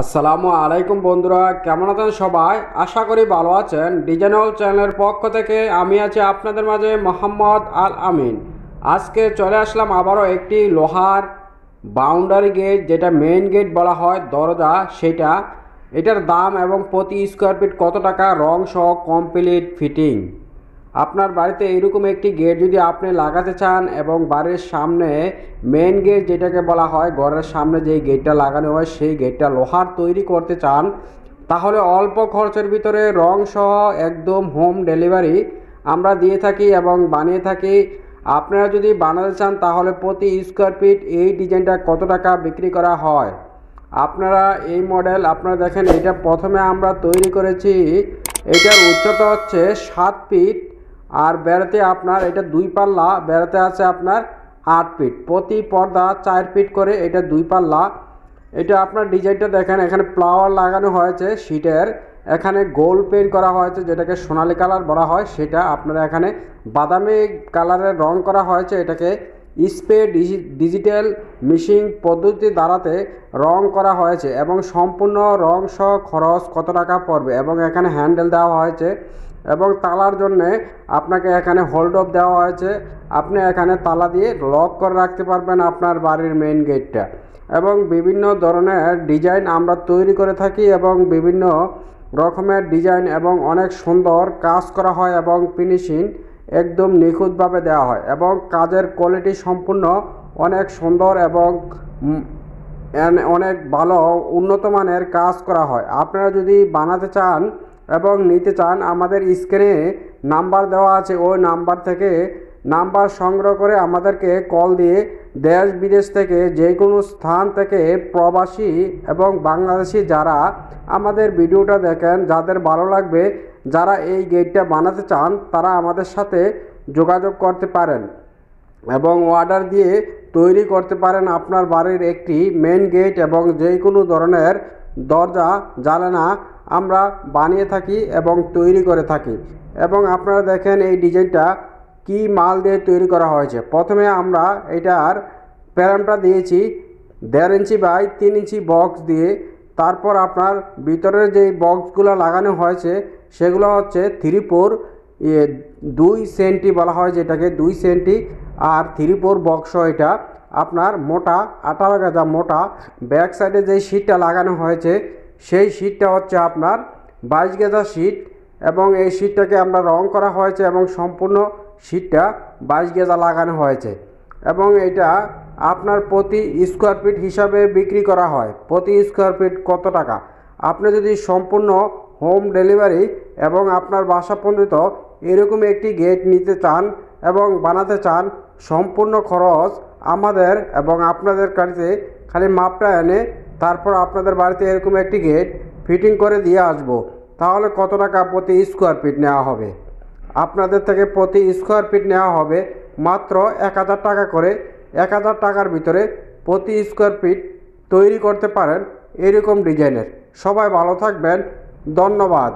আসসালামু আলাইকুম বন্ধুরা কেমন আছেন সবাই আশা করি ভালো আছেন ডিজাইনল চ্যানেলের পক্ষ থেকে আমি আছি আপনাদের মাঝে মোহাম্মদ আল আমিন আজকে চলে আসলাম আবারও একটি লোহার বাউন্ডারি গেট যেটা মেইন গেট বলা হয় দরজা সেটা এটার দাম এবং প্রতি স্কোয়ার ফিট কত টাকা রং সহ কমপ্লিট ফিটিং আপনার বাড়িতে এরকম একটি গেট যদি আপনি লাগাতে চান এবং বাড়ির সামনে মেন গেট যেটাকে বলা হয় ঘরের সামনে যেই গেটটা লাগানো হয় সেই গেটটা লোহার তৈরি করতে চান তাহলে অল্প খরচের ভিতরে রং সহ একদম হোম ডেলিভারি আমরা দিয়ে থাকি এবং বানিয়ে থাকি আপনারা যদি বানাতে চান তাহলে প্রতি স্কোয়ার ফিট এই ডিজাইনটা কত টাকা বিক্রি করা হয় আপনারা এই মডেল আপনারা দেখেন এটা প্রথমে আমরা তৈরি করেছি এটার উচ্চতা হচ্ছে সাত ফিট আর বেড়াতে আপনার এটা দুই পাল্লা বেড়াতে আছে আপনার আট ফিট প্রতি পর্দা চার ফিট করে এটা দুই পাল্লা এটা আপনার ডিজাইনটা দেখেন এখানে ফ্লাওয়ার লাগানো হয়েছে শিটের এখানে গোল পেন্ট করা হয়েছে যেটাকে সোনালি কালার বলা হয় সেটা আপনারা এখানে বাদামি কালারের রং করা হয়েছে এটাকে স্প্রে ডিজিটাল মিশিং পদ্ধতি দ্বারাতে রং করা হয়েছে এবং সম্পূর্ণ রং সহ খরচ কত টাকা পড়বে এবং এখানে হ্যান্ডেল দেওয়া হয়েছে এবং তালার জন্যে আপনাকে এখানে হোল্ড অফ দেওয়া হয়েছে আপনি এখানে তালা দিয়ে লক করে রাখতে পারবেন আপনার বাড়ির মেইন গেটটা এবং বিভিন্ন ধরনের ডিজাইন আমরা তৈরি করে থাকি এবং বিভিন্ন রকমের ডিজাইন এবং অনেক সুন্দর কাজ করা হয় এবং ফিনিশিং একদম নিখুঁতভাবে দেওয়া হয় এবং কাজের কোয়ালিটি সম্পূর্ণ অনেক সুন্দর এবং অনেক ভালো উন্নত মানের কাজ করা হয় আপনারা যদি বানাতে চান এবং নিতে চান আমাদের স্ক্রিনে নাম্বার দেওয়া আছে ওই নাম্বার থেকে নাম্বার সংগ্রহ করে আমাদেরকে কল দিয়ে দেশ বিদেশ থেকে যে কোনো স্থান থেকে প্রবাসী এবং বাংলাদেশি যারা আমাদের ভিডিওটা দেখেন যাদের ভালো লাগবে যারা এই গেটটা বানাতে চান তারা আমাদের সাথে যোগাযোগ করতে পারেন এবং অর্ডার দিয়ে তৈরি করতে পারেন আপনার বাড়ির একটি মেন গেট এবং যে কোনো ধরনের দরজা জানালা আমরা বানিয়ে থাকি এবং তৈরি করে থাকি এবং আপনারা দেখেন এই ডিজাইনটা কি মাল দিয়ে তৈরি করা হয়েছে প্রথমে আমরা এটার প্যারামটা দিয়েছি দেড় ইঞ্চি বাই তিন ইঞ্চি বক্স দিয়ে তারপর আপনার ভিতরের যে বক্সগুলো লাগানো হয়েছে সেগুলো হচ্ছে থ্রি ফোর ইয়ে দুই সেন্টি বলা হয় যেটাকে দুই সেন্টি আর থ্রি ফোর বক্স এটা আপনার মোটা আঠারো গাঁজা মোটা ব্যাক সাইডে যে শিটটা লাগানো হয়েছে সেই শীটটা হচ্ছে আপনার বাইশ গেজা শীট এবং এই শীটটাকে আমরা রং করা হয়েছে এবং সম্পূর্ণ শীটটা বাইশ গেজা লাগানো হয়েছে এবং এটা আপনার প্রতি স্কোয়ার ফিট হিসাবে বিক্রি করা হয় প্রতি স্কোয়ার ফিট কত টাকা আপনি যদি সম্পূর্ণ হোম ডেলিভারি এবং আপনার বাসা পর্যন্ত এরকম একটি গেট নিতে চান এবং বানাতে চান সম্পূর্ণ খরচ আমাদের এবং আপনাদের কাছে খালি মাপটা এনে তারপর আপনাদের বাড়িতে এরকম একটি গেট ফিটিং করে দিয়ে আসব তাহলে কত টাকা প্রতি স্কোয়ার ফিট নেওয়া হবে আপনাদের থেকে প্রতি স্কোয়ার ফিট নেওয়া হবে মাত্র এক হাজার টাকা করে এক হাজার টাকার ভিতরে প্রতি স্কোয়ার ফিট তৈরি করতে পারেন এরকম ডিজাইনের সবাই ভালো থাকবেন ধন্যবাদ